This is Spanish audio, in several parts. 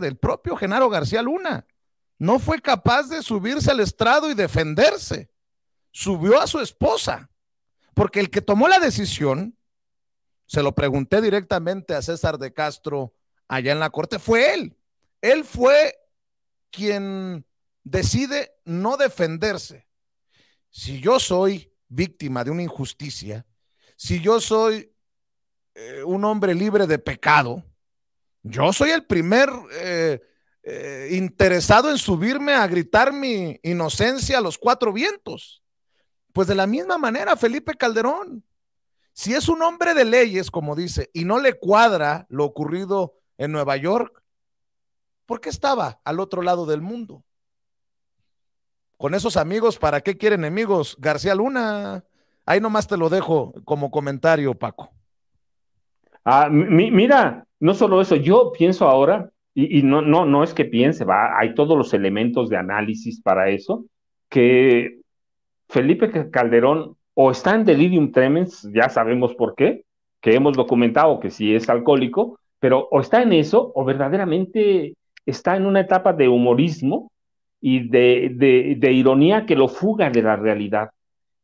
del propio Genaro García Luna. No fue capaz de subirse al estrado y defenderse. Subió a su esposa, porque el que tomó la decisión, se lo pregunté directamente a César de Castro allá en la corte, fue él. Él fue quien decide no defenderse. Si yo soy víctima de una injusticia, si yo soy eh, un hombre libre de pecado, yo soy el primer eh, eh, interesado en subirme a gritar mi inocencia a los cuatro vientos. Pues de la misma manera, Felipe Calderón, si es un hombre de leyes, como dice, y no le cuadra lo ocurrido en Nueva York, ¿por qué estaba al otro lado del mundo? Con esos amigos, ¿para qué quieren enemigos? García Luna, ahí nomás te lo dejo como comentario, Paco. Ah, mira, no solo eso, yo pienso ahora, y, no, no, no es que piense, va, hay todos los elementos de análisis para eso, que Felipe Calderón o está en delirium tremens, ya sabemos por qué, que hemos documentado que sí es alcohólico, pero o está en eso o verdaderamente está en una etapa de humorismo y de, ironía que lo fuga de la realidad.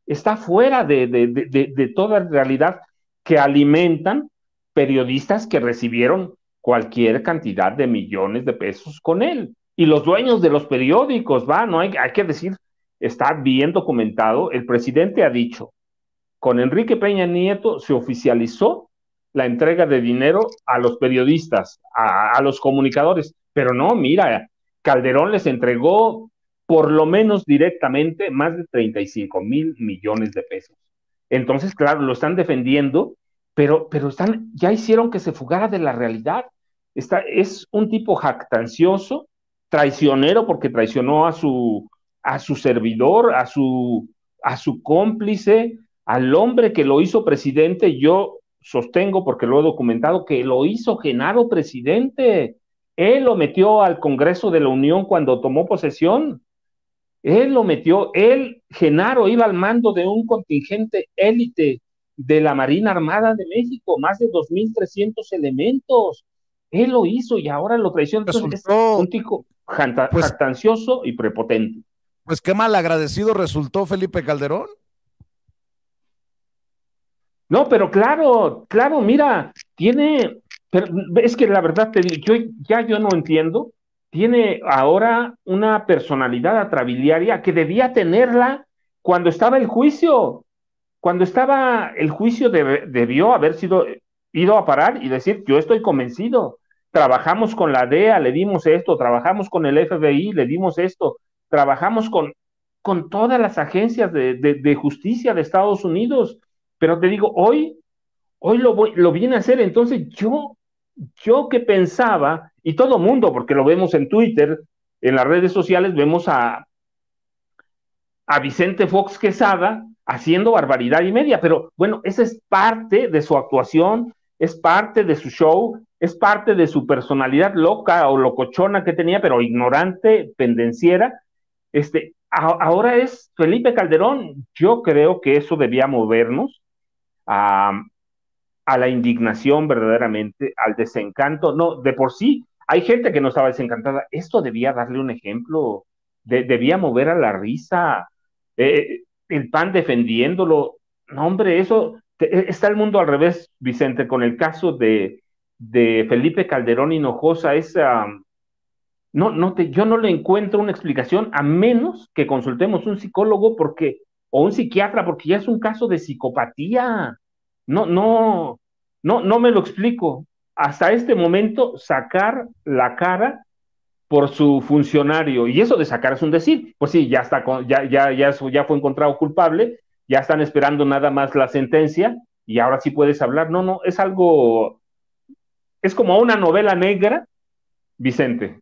Está fuera de, de toda realidad que alimentan periodistas que recibieron cualquier cantidad de millones de pesos con él. Y los dueños de los periódicos, va, no hay, hay que decir, está bien documentado. El presidente ha dicho, con Enrique Peña Nieto se oficializó la entrega de dinero a los periodistas, a, a los comunicadores. Pero no, mira, Calderón les entregó por lo menos directamente más de 35 mil millones de pesos. Entonces, claro, lo están defendiendo pero, pero están, ya hicieron que se fugara de la realidad. es un tipo jactancioso, traicionero, porque traicionó a su, a su servidor, a su, a su cómplice, al hombre que lo hizo presidente. Yo sostengo, porque lo he documentado, que lo hizo Genaro presidente. Él lo metió al Congreso de la Unión cuando tomó posesión. Él lo metió, él, Genaro, iba al mando de un contingente élite de la Marina Armada de México, más de 2.300 elementos. Él lo hizo y ahora lo traiciona. Entonces, un pues y prepotente. Pues qué mal agradecido resultó Felipe Calderón. No, pero claro, claro, mira, tiene, pero es que la verdad te yo ya yo no entiendo, tiene ahora una personalidad atrabiliaria que debía tenerla cuando estaba el juicio. Cuando estaba el juicio debió haber sido ido a parar y decir, yo estoy convencido, trabajamos con la DEA, le dimos esto, trabajamos con el FBI, le dimos esto, trabajamos con, con todas las agencias de, justicia de Estados Unidos, pero te digo, hoy, hoy lo, lo viene a hacer, entonces yo, yo que pensaba, y todo mundo, porque lo vemos en Twitter, en las redes sociales, vemos a, a Vicente Fox Quesada haciendo barbaridad y media, pero bueno, esa es parte de su actuación, es parte de su show, es parte de su personalidad loca o locochona que tenía, pero ignorante, pendenciera. Este, ahora es Felipe Calderón. Yo creo que eso debía movernos a, la indignación verdaderamente, al desencanto. No, de por sí, hay gente que no estaba desencantada. Esto debía darle un ejemplo, debía mover a la risa. Eh, el PAN defendiéndolo. No, hombre, eso e, está el mundo al revés, Vicente, con el caso de, Felipe Calderón Hinojosa, esa. No, no te, yo no le encuentro una explicación a menos que consultemos un psicólogo porque, o un psiquiatra, porque ya es un caso de psicopatía. No, no, no, no me lo explico. Hasta este momento, sacar la cara por su funcionario, y eso de sacar es un decir, pues sí, ya está, ya, ya, ya, ya fue encontrado culpable, ya están esperando nada más la sentencia, y ahora sí puedes hablar, no, no, es algo, es como una novela negra, Vicente,